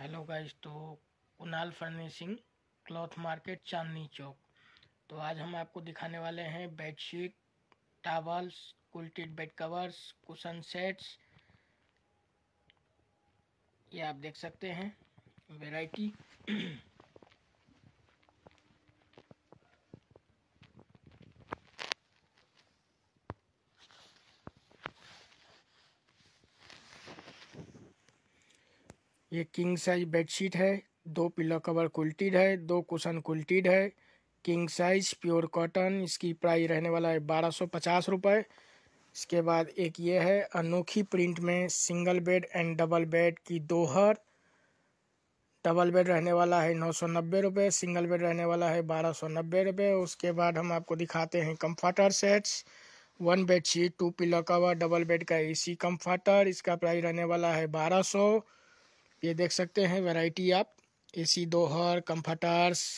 hello guys तो Kunal furnishing cloth market Chandni Chowk तो आज हम आपको दिखाने वाले हैं bedsheet towels quilted bed covers cushion sets ये आप देख सकते हैं वैरायटी ये किंग साइज बेडशीट है दो पिलो कवर कुल्टीड है दो कुशन कुल्टीड है किंग साइज प्योर कॉटन इसकी प्राइस रहने वाला है बारह सौ पचास रुपये इसके बाद एक ये है अनोखी प्रिंट में single bed and double bed की दोहर डबल बेड रहने वाला है नौ सौ नब्बे रुपये सिंगल बेड रहने वाला है बारह सौ नब्बे रुपये उसके बाद हम आपको दिखाते हैं comforter sets one bed sheet two pillow cover double bed का सी कम्फर्टर इसका प्राइस रहने वाला है बारह सौ ये देख सकते हैं वैरायटी आप एसी दोहर कंफर्टर्स